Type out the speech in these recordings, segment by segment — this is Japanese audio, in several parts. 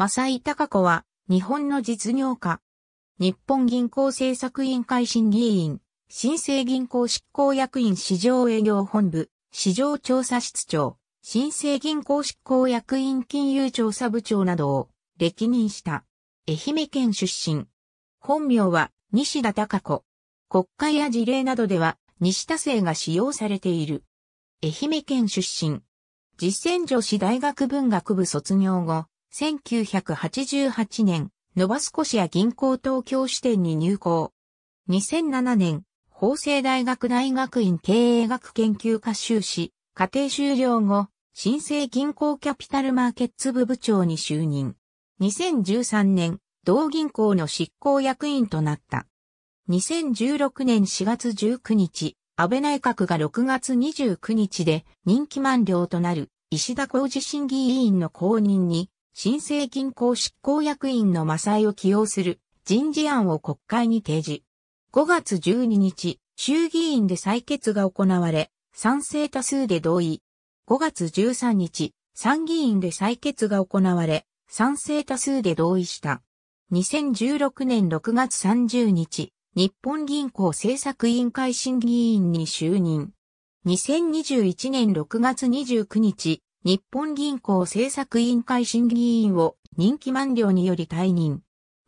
正井隆子は、日本の実業家。日本銀行政策委員会審議委員、新生銀行執行役員市場営業本部、市場調査室長、新生銀行執行役員金融調査部長などを歴任した。愛媛県出身。本名は西田隆子。国会や事例などでは西田生が使用されている。愛媛県出身。実践女子大学文学部卒業後、1988年、ノバスコシア銀行東京支店に入行。2007年、法政大学大学院経営学研究科修士、家庭修了後、新生銀行キャピタルマーケッツ部部長に就任。2013年、同銀行の執行役員となった。2016年4月19日、安倍内閣が6月29日で任期満了となる石田浩二審議委員の公認に新生銀行執行役員のマサイを起用する人事案を国会に提示。5月12日、衆議院で採決が行われ、賛成多数で同意。5月13日、参議院で採決が行われ、賛成多数で同意した。2016年6月30日、日本銀行政策委員会審議委員に就任。2021年6月29日、日本銀行政策委員会審議委員を任期満了により退任。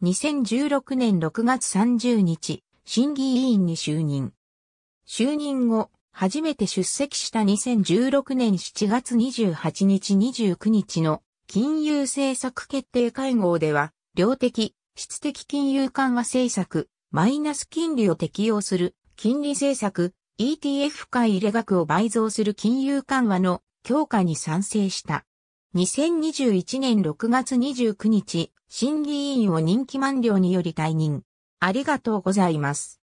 2016年6月30日、審議委員に就任。就任後、初めて出席した2016年7月28日29日の金融政策決定会合では、量的、質的金融緩和政策、マイナス金利を適用する金利政策、ETF 買入額を倍増する金融緩和の強化に賛成した。2021年6月29日、審議委員を任期満了により退任。ありがとうございます。